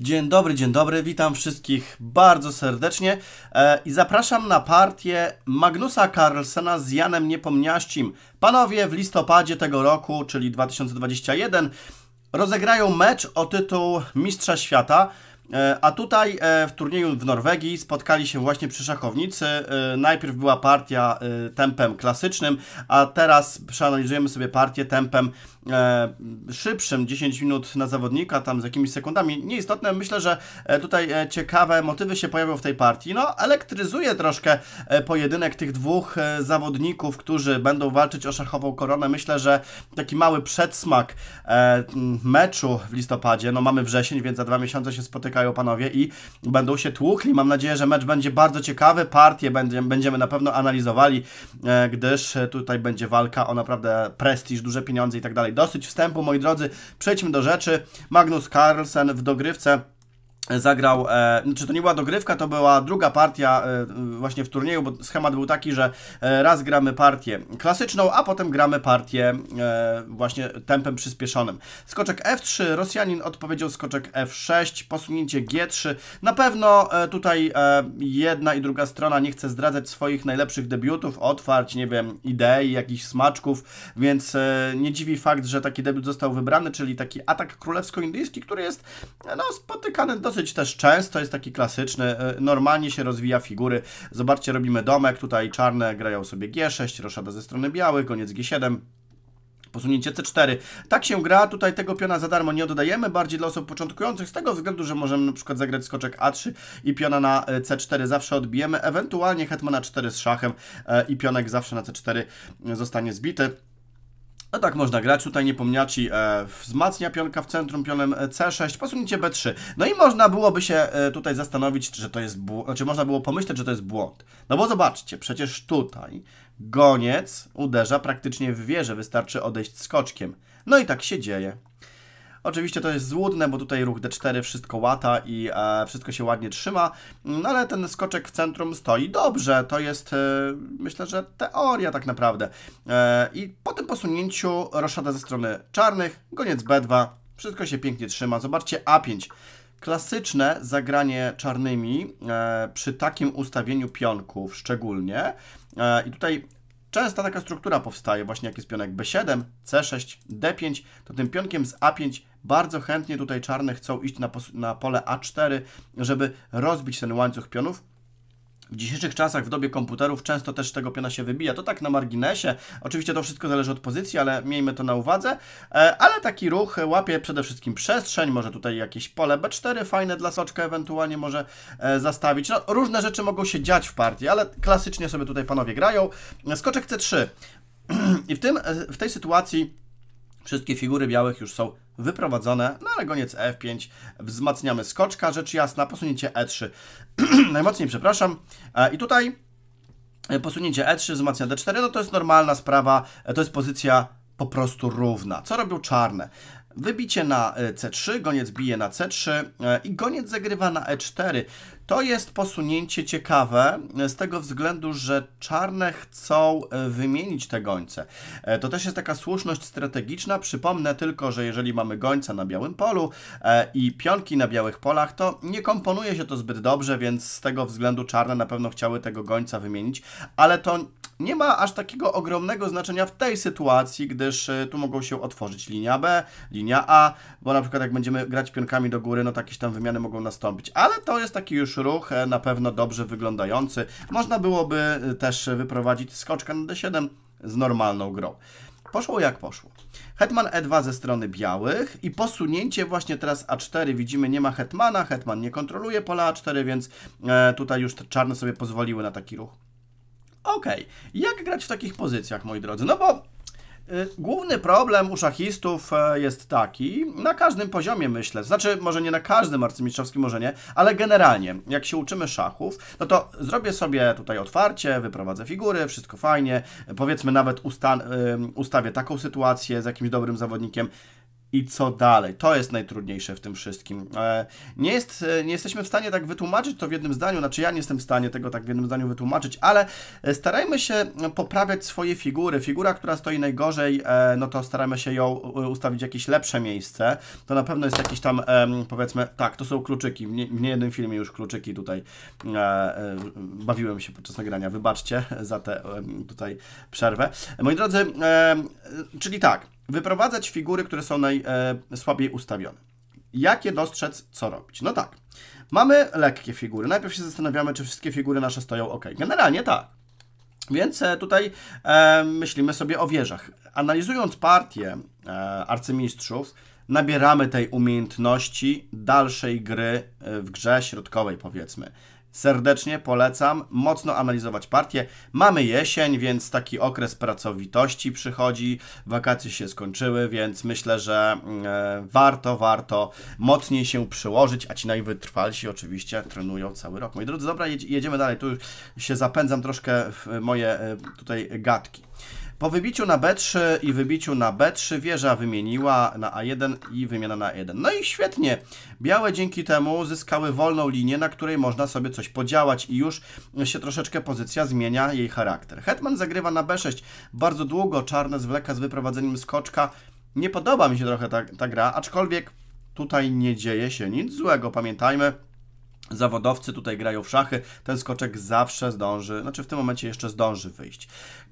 Dzień dobry, dzień dobry, witam wszystkich bardzo serdecznie e, i zapraszam na partię Magnusa Carlsena z Janem Niepomniaścim. Panowie w listopadzie tego roku, czyli 2021, rozegrają mecz o tytuł Mistrza Świata, e, a tutaj e, w turnieju w Norwegii spotkali się właśnie przy szachownicy. E, najpierw była partia e, tempem klasycznym, a teraz przeanalizujemy sobie partię tempem E, szybszym, 10 minut na zawodnika, tam z jakimiś sekundami, nieistotne. Myślę, że e, tutaj e, ciekawe motywy się pojawią w tej partii. No, elektryzuje troszkę pojedynek tych dwóch zawodników, którzy będą walczyć o szachową koronę. Myślę, że taki mały przedsmak meczu w listopadzie, no mamy wrzesień, więc za dwa miesiące się spotykają panowie i będą się tłukli. Mam nadzieję, że mecz będzie bardzo ciekawy, partie będziemy na pewno analizowali, gdyż tutaj będzie walka o naprawdę prestiż, duże pieniądze i tak dalej. Dosyć wstępu, moi drodzy, przejdźmy do rzeczy. Magnus Carlsen w dogrywce zagrał, e, no, czy to nie była dogrywka, to była druga partia e, właśnie w turnieju, bo schemat był taki, że e, raz gramy partię klasyczną, a potem gramy partię e, właśnie tempem przyspieszonym. Skoczek F3, Rosjanin odpowiedział skoczek F6, posunięcie G3. Na pewno tutaj jedna i druga strona nie chce zdradzać swoich najlepszych debiutów, otwarć, nie wiem, idei, jakichś smaczków, więc nie dziwi fakt, że taki debiut został wybrany, czyli taki atak królewsko-indyjski, który jest no, spotykany dosyć dosyć też często jest taki klasyczny, e, normalnie się rozwija figury. Zobaczcie, robimy domek, tutaj czarne grają sobie G6, roszada ze strony białych, koniec G7, posunięcie C4. Tak się gra, tutaj tego piona za darmo nie oddajemy, bardziej dla osób początkujących, z tego względu, że możemy na przykład zagrać skoczek A3 i piona na e, C4 zawsze odbijemy, ewentualnie hetmana 4 z szachem e, i pionek zawsze na C4 zostanie zbity. No tak można grać, tutaj nie pomniaci e, wzmacnia pionka w centrum pionem e, C6, posunięcie B3. No i można byłoby się e, tutaj zastanowić, że to jest błąd, znaczy można było pomyśleć, że to jest błąd. No bo zobaczcie, przecież tutaj goniec uderza praktycznie w wieżę, wystarczy odejść skoczkiem. No i tak się dzieje. Oczywiście to jest złudne, bo tutaj ruch D4 wszystko łata i e, wszystko się ładnie trzyma, no ale ten skoczek w centrum stoi dobrze. To jest, e, myślę, że teoria tak naprawdę. E, I po tym posunięciu roszada ze strony czarnych, goniec B2, wszystko się pięknie trzyma. Zobaczcie A5. Klasyczne zagranie czarnymi e, przy takim ustawieniu pionków szczególnie. E, I tutaj często taka struktura powstaje, właśnie jak jest pionek B7, C6, D5, to tym pionkiem z A5 bardzo chętnie tutaj czarne chcą iść na, na pole A4, żeby rozbić ten łańcuch pionów. W dzisiejszych czasach, w dobie komputerów, często też tego piona się wybija. To tak na marginesie. Oczywiście to wszystko zależy od pozycji, ale miejmy to na uwadze. E, ale taki ruch łapie przede wszystkim przestrzeń, może tutaj jakieś pole B4 fajne dla soczka ewentualnie może e, zastawić. No, różne rzeczy mogą się dziać w partii, ale klasycznie sobie tutaj panowie grają. Skoczek C3. I w, tym, e, w tej sytuacji Wszystkie figury białych już są wyprowadzone. No ale goniec F5. Wzmacniamy skoczka, rzecz jasna. Posunięcie E3. Najmocniej przepraszam. E, I tutaj e, posunięcie E3 wzmacnia D4. No to jest normalna sprawa. E, to jest pozycja po prostu równa. Co robią czarne? Wybicie na C3, goniec bije na C3 i goniec zagrywa na E4. To jest posunięcie ciekawe z tego względu, że czarne chcą e, wymienić te gońce. E, to też jest taka słuszność strategiczna. Przypomnę tylko, że jeżeli mamy gońca na białym polu e, i pionki na białych polach, to nie komponuje się to zbyt dobrze, więc z tego względu czarne na pewno chciały tego gońca wymienić, ale to nie ma aż takiego ogromnego znaczenia w tej sytuacji, gdyż tu mogą się otworzyć linia B, linia A, bo na przykład jak będziemy grać pionkami do góry, no to jakieś tam wymiany mogą nastąpić, ale to jest taki już ruch, e, na pewno dobrze wyglądający. Można byłoby e, też wyprowadzić skoczkę na D7 z normalną grą. Poszło jak poszło. Hetman E2 ze strony białych i posunięcie właśnie teraz A4. Widzimy, nie ma hetmana, hetman nie kontroluje pola A4, więc e, tutaj już czarne sobie pozwoliły na taki ruch. Okej, okay. jak grać w takich pozycjach, moi drodzy? No bo Y, główny problem u szachistów e, jest taki, na każdym poziomie myślę, znaczy może nie na każdym arcymistrzowskim, może nie, ale generalnie, jak się uczymy szachów, no to zrobię sobie tutaj otwarcie, wyprowadzę figury, wszystko fajnie, powiedzmy nawet usta y, ustawię taką sytuację z jakimś dobrym zawodnikiem, i co dalej. To jest najtrudniejsze w tym wszystkim. E, nie, jest, e, nie jesteśmy w stanie tak wytłumaczyć to w jednym zdaniu, znaczy ja nie jestem w stanie tego tak w jednym zdaniu wytłumaczyć, ale e, starajmy się poprawiać swoje figury. Figura, która stoi najgorzej, no to staramy się ją ustawić w jakieś lepsze miejsce. To na pewno jest jakiś tam, powiedzmy, tak, to są kluczyki. W niejednym nie jednym filmie już kluczyki tutaj bawiłem się podczas nagrania. Wybaczcie za tę tutaj przerwę. Moi drodzy, czyli tak, wyprowadzać figury, które są najsłabiej e, ustawione. Jakie dostrzec, co robić? No tak, mamy lekkie figury. Najpierw się zastanawiamy, czy wszystkie figury nasze stoją ok. Generalnie tak. Więc e, tutaj e, myślimy sobie o wieżach. Analizując partię e, arcymistrzów, nabieramy tej umiejętności dalszej gry e, w grze środkowej, powiedzmy. Serdecznie polecam mocno analizować partię. Mamy jesień, więc taki okres pracowitości przychodzi. Wakacje się skończyły, więc myślę, że mm, e, warto, warto mocniej się przyłożyć, a ci najwytrwalsi oczywiście trenują cały rok. Moi drodzy, dobra, jedziemy dalej. Tu już się zapędzam troszkę w moje e, tutaj gadki. Po wybiciu na B3 i wybiciu na B3 wieża wymieniła na A1 i wymiana na A1. No i świetnie. Białe dzięki temu zyskały wolną linię, na której można sobie coś podziałać i już się troszeczkę pozycja zmienia jej charakter. Hetman zagrywa na B6. Bardzo długo czarne zwleka z wyprowadzeniem skoczka. Nie podoba mi się trochę ta, ta gra, aczkolwiek tutaj nie dzieje się nic złego. Pamiętajmy, Zawodowcy tutaj grają w szachy, ten skoczek zawsze zdąży, znaczy w tym momencie jeszcze zdąży wyjść.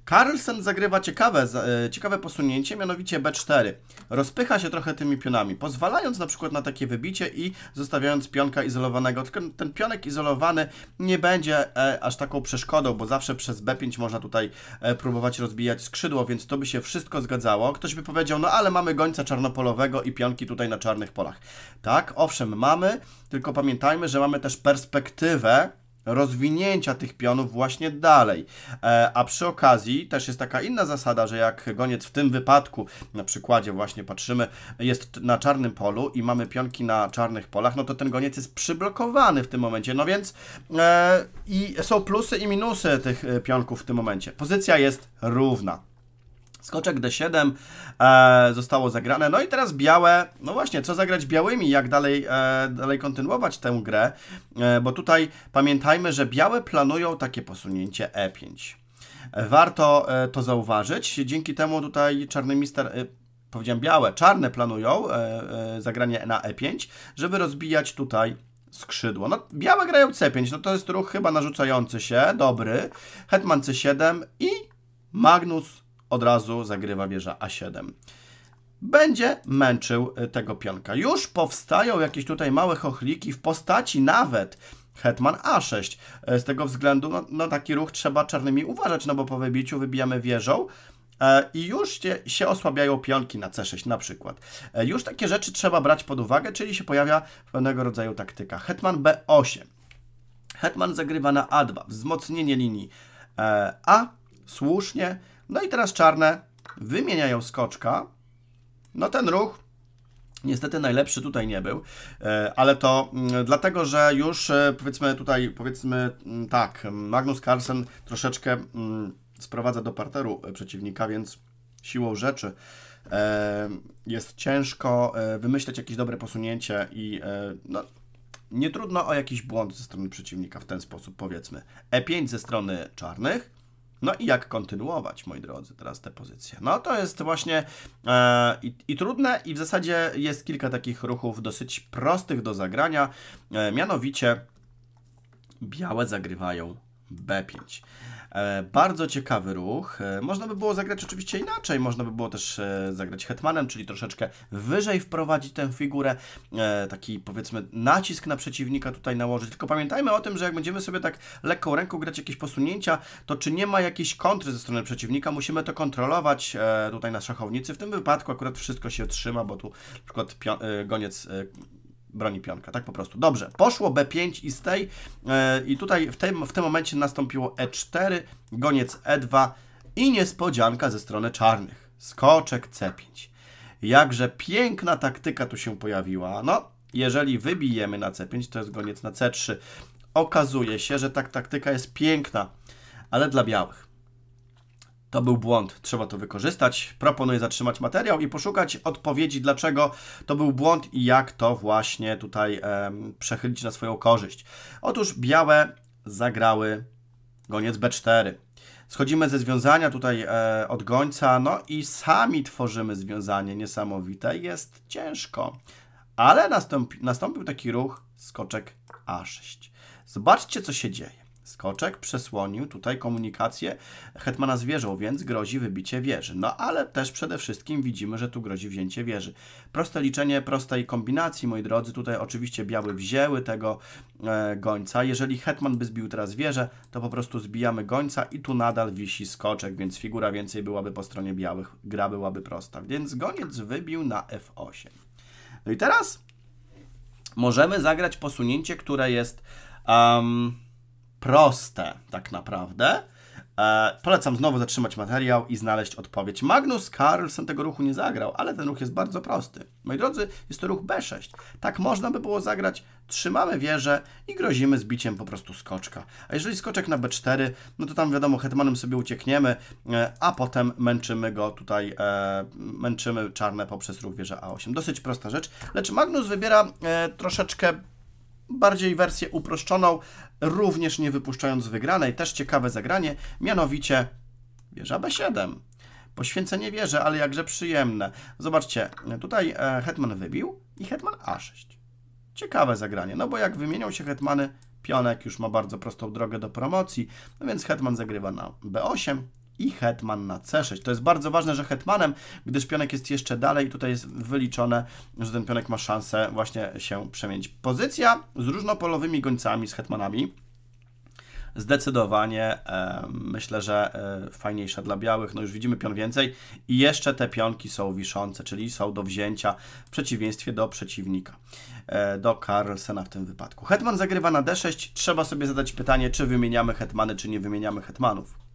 Carlsen zagrywa ciekawe, e, ciekawe posunięcie, mianowicie B4. Rozpycha się trochę tymi pionami, pozwalając na przykład na takie wybicie i zostawiając pionka izolowanego. Tylko ten pionek izolowany nie będzie e, aż taką przeszkodą, bo zawsze przez B5 można tutaj e, próbować rozbijać skrzydło, więc to by się wszystko zgadzało. Ktoś by powiedział, no ale mamy gońca czarnopolowego i pionki tutaj na czarnych polach. Tak, owszem, mamy, tylko pamiętajmy, że mamy też perspektywę rozwinięcia tych pionów właśnie dalej. E, a przy okazji też jest taka inna zasada, że jak goniec w tym wypadku, na przykładzie właśnie patrzymy, jest na czarnym polu i mamy pionki na czarnych polach, no to ten goniec jest przyblokowany w tym momencie, no więc e, i są plusy i minusy tych e, pionków w tym momencie. Pozycja jest równa. Skoczek D7 e, zostało zagrane. No i teraz białe, no właśnie, co zagrać białymi, jak dalej, e, dalej kontynuować tę grę, e, bo tutaj pamiętajmy, że białe planują takie posunięcie E5. E, warto e, to zauważyć. Dzięki temu tutaj czarny mister e, powiedziałem białe, czarne planują e, e, zagranie na e5, żeby rozbijać tutaj skrzydło. No, białe grają c5, no to jest ruch chyba narzucający się, dobry. Hetman c7 i Magnus od razu zagrywa wieża A7. Będzie męczył y, tego pionka. Już powstają jakieś tutaj małe chochliki w postaci nawet Hetman A6. Y, z tego względu no, no, taki ruch trzeba czarnymi uważać, no bo po wybiciu wybijamy wieżą, y, i już się, osłabiają pionki na C6 na przykład. Już takie rzeczy trzeba brać pod uwagę, czyli się pojawia pewnego rodzaju taktyka. Hetman B8. Hetman zagrywa na A2, wzmocnienie linii A, słusznie, no i teraz czarne wymieniają skoczka. No ten ruch niestety najlepszy tutaj nie był, e, ale to mm, dlatego, że już e, powiedzmy tutaj, powiedzmy mm, tak, Magnus Carlsen troszeczkę mm, sprowadza do parteru e, przeciwnika, więc siłą rzeczy jest ciężko wymyśleć jakieś dobre posunięcie i no, nie trudno o jakiś błąd ze strony przeciwnika w ten sposób, powiedzmy. E5 ze strony czarnych, no i jak kontynuować, moi drodzy, teraz te pozycje? No to jest właśnie e, i, i, trudne, i w zasadzie jest kilka takich ruchów dosyć prostych do zagrania. E, mianowicie białe zagrywają B5. E, bardzo ciekawy ruch. E, można by było zagrać oczywiście inaczej. Można by było też e, zagrać hetmanem, czyli troszeczkę wyżej wprowadzić tę figurę. Taki powiedzmy nacisk na przeciwnika tutaj nałożyć. Tylko pamiętajmy o tym, że jak będziemy sobie tak lekką ręką grać jakieś posunięcia, to czy nie ma jakiejś kontry ze strony przeciwnika, musimy to kontrolować tutaj na szachownicy. W tym wypadku akurat wszystko się trzyma, bo tu na przykład goniec broni pionka, tak po prostu. Dobrze, poszło B5 i z tej e, i tutaj w tym, w tym momencie nastąpiło E4, goniec E2 i niespodzianka ze strony czarnych. Skoczek C5. Jakże piękna taktyka tu się pojawiła. No, jeżeli wybijemy na C5, to jest goniec na C3. Okazuje się, że ta taktyka jest piękna, ale dla białych. To był błąd, trzeba to wykorzystać. Proponuję zatrzymać materiał i poszukać odpowiedzi, dlaczego to był błąd i jak to właśnie tutaj e, przechylić na swoją korzyść. Otóż białe zagrały goniec B4. Schodzimy ze związania tutaj e, od gońca, no i sami tworzymy związanie niesamowite. Jest ciężko, ale nastąpi, nastąpił taki ruch skoczek A6. Zobaczcie, co się dzieje. Skoczek przesłonił tutaj komunikację hetmana z wieżą, więc grozi wybicie wieży. No ale też przede wszystkim widzimy, że tu grozi wzięcie wieży. Proste liczenie prostej kombinacji, moi drodzy. Tutaj oczywiście biały wzięły tego e, gońca. Jeżeli hetman by zbił teraz wieżę, to po prostu zbijamy gońca i tu nadal wisi skoczek, więc figura więcej byłaby po stronie białych. Gra byłaby prosta. Więc goniec wybił na f8. No i teraz możemy zagrać posunięcie, które jest... Um, proste tak naprawdę. E, polecam znowu zatrzymać materiał i znaleźć odpowiedź. Magnus Carlsen tego ruchu nie zagrał, ale ten ruch jest bardzo prosty. Moi drodzy, jest to ruch B6. Tak można by było zagrać. Trzymamy wieżę i grozimy zbiciem po prostu skoczka. A jeżeli skoczek na B4, no to tam wiadomo, hetmanem sobie uciekniemy, e, a potem męczymy go tutaj, e, męczymy czarne poprzez ruch wieża A8. Dosyć prosta rzecz, lecz Magnus wybiera e, troszeczkę bardziej wersję uproszczoną, również nie wypuszczając wygranej. Też ciekawe zagranie, mianowicie wieża B7. Poświęcenie wieży, ale jakże przyjemne. Zobaczcie, tutaj e, hetman wybił i hetman A6. Ciekawe zagranie, no bo jak wymienią się hetmany, pionek już ma bardzo prostą drogę do promocji, no więc hetman zagrywa na B8, i hetman na c6. To jest bardzo ważne, że hetmanem, gdyż pionek jest jeszcze dalej, tutaj jest wyliczone, że ten pionek ma szansę właśnie się przemienić. Pozycja z różnopolowymi gońcami, z hetmanami zdecydowanie e, myślę, że e, fajniejsza dla białych. No już widzimy pion więcej i jeszcze te pionki są wiszące, czyli są do wzięcia w przeciwieństwie do przeciwnika, e, do Carlsena w tym wypadku. Hetman zagrywa na d6, trzeba sobie zadać pytanie, czy wymieniamy hetmany, czy nie wymieniamy hetmanów.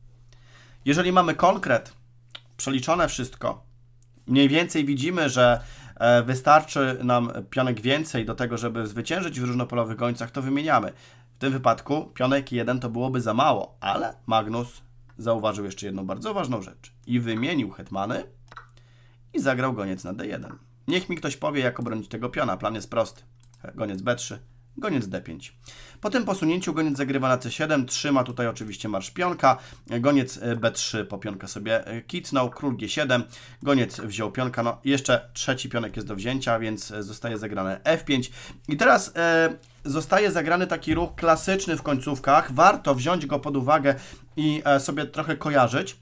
Jeżeli mamy konkret, przeliczone wszystko, mniej więcej widzimy, że e, wystarczy nam pionek więcej do tego, żeby zwyciężyć w różnopolowych gońcach, to wymieniamy. W tym wypadku pionek 1 to byłoby za mało, ale Magnus zauważył jeszcze jedną bardzo ważną rzecz i wymienił hetmany i zagrał goniec na d1. Niech mi ktoś powie, jak obronić tego piona. Plan jest prosty. Goniec b3, goniec d5. Po tym posunięciu goniec zagrywa na c7, trzyma tutaj oczywiście marsz pionka, goniec e, b3 po sobie e, kitnął, król g7, goniec wziął pionka, no jeszcze trzeci pionek jest do wzięcia, więc e, zostaje zagrane f5. I teraz e, zostaje zagrany taki ruch klasyczny w końcówkach, warto wziąć go pod uwagę i e, sobie trochę kojarzyć,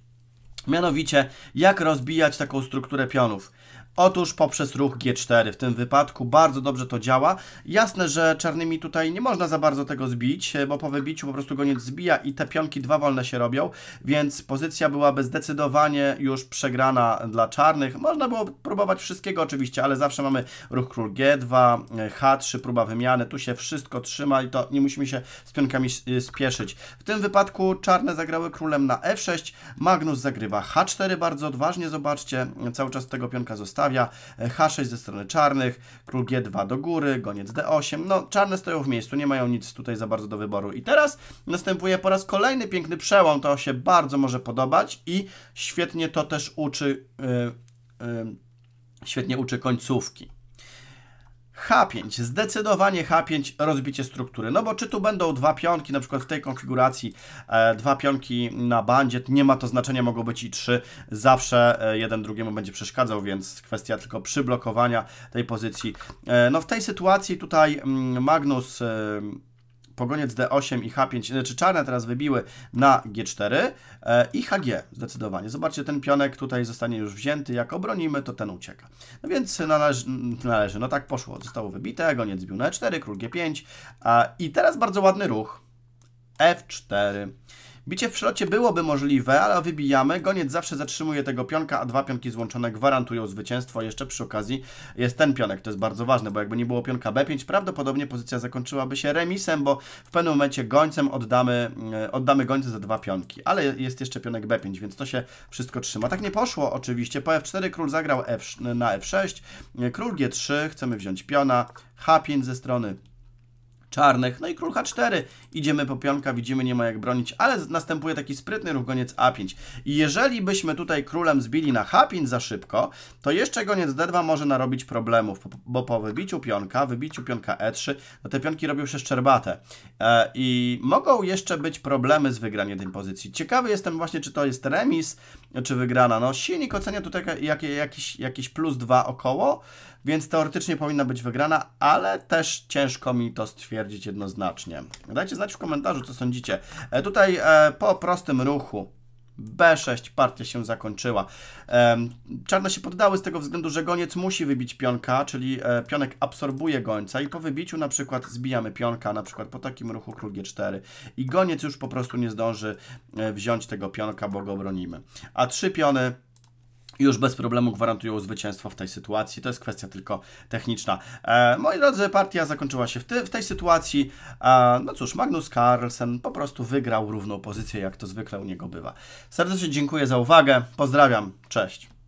mianowicie jak rozbijać taką strukturę pionów. Otóż poprzez ruch G4 w tym wypadku bardzo dobrze to działa. Jasne, że czarnymi tutaj nie można za bardzo tego zbić, e, bo po wybiciu po prostu goniec zbija i te pionki dwa wolne się robią, więc pozycja byłaby zdecydowanie już przegrana dla czarnych. Można było próbować wszystkiego oczywiście, ale zawsze mamy ruch król G2, e, H3, próba wymiany, tu się wszystko trzyma i to nie musimy się z pionkami e, spieszyć. W tym wypadku czarne zagrały królem na F6, Magnus zagrywa H4 bardzo odważnie, zobaczcie, cały czas tego pionka zostawia odstawia, e, H6 ze strony czarnych, król G2 do góry, goniec D8, no czarne stoją w miejscu, nie mają nic tutaj za bardzo do wyboru. I teraz następuje po raz kolejny piękny przełom, to się bardzo może podobać i świetnie to też uczy, yy, yy, świetnie uczy końcówki. H5, zdecydowanie H5 rozbicie struktury, no bo czy tu będą dwa pionki, na przykład w tej konfiguracji e, dwa pionki na bandzie, nie ma to znaczenia, mogą być i trzy, zawsze e, jeden drugiemu będzie przeszkadzał, więc kwestia tylko przyblokowania tej pozycji. E, no w tej sytuacji tutaj mm, Magnus... E, Pogoniec D8 i H5, znaczy czarne teraz wybiły na G4 e, i HG zdecydowanie. Zobaczcie, ten pionek tutaj zostanie już wzięty, jak obronimy, to ten ucieka. No więc należy, należy no tak poszło, zostało wybite, goniec bił na E4, król G5 i teraz bardzo ładny ruch, F4. Bicie w przelocie byłoby możliwe, ale wybijamy. Goniec zawsze zatrzymuje tego pionka, a dwa pionki złączone gwarantują zwycięstwo. Jeszcze przy okazji jest ten pionek, to jest bardzo ważne, bo jakby nie było pionka B5, prawdopodobnie pozycja zakończyłaby się remisem, bo w pewnym momencie gońcem oddamy, mm, oddamy gońce za dwa pionki. Ale jest jeszcze pionek B5, więc to się wszystko trzyma. Tak nie poszło oczywiście. Po F4 król zagrał F, na F6, król G3, chcemy wziąć piona, H5 ze strony czarnych. No i król H4. Idziemy po pionka, widzimy, nie ma jak bronić, ale następuje taki sprytny ruch goniec A5. I jeżeli byśmy tutaj królem zbili na H5 za szybko, to jeszcze goniec D2 może narobić problemów, bo po wybiciu pionka, wybiciu pionka E3, no te pionki robią się szczerbate. E, I mogą jeszcze być problemy z wygraniem tej pozycji. Ciekawy jestem właśnie, czy to jest remis, czy wygrana. No silnik ocenia tutaj jakieś, jakiś, plus 2 około, więc teoretycznie powinna być wygrana, ale też ciężko mi to stwierdzić jednoznacznie. Dajcie znać w komentarzu, co sądzicie. E, tutaj e, po prostym ruchu B6 partia się zakończyła. Czarne się poddały z tego względu, że goniec musi wybić pionka, czyli e, pionek absorbuje gońca i po wybiciu na przykład zbijamy pionka, na przykład po takim ruchu król G4 i goniec już po prostu nie zdąży e, wziąć tego pionka, bo go obronimy. A trzy piony już bez problemu gwarantują zwycięstwo w tej sytuacji. To jest kwestia tylko techniczna. E, moi drodzy, partia zakończyła się w, te, w tej sytuacji. E, no cóż, Magnus Carlsen po prostu wygrał równą pozycję, jak to zwykle u niego bywa. Serdecznie dziękuję za uwagę. Pozdrawiam. Cześć.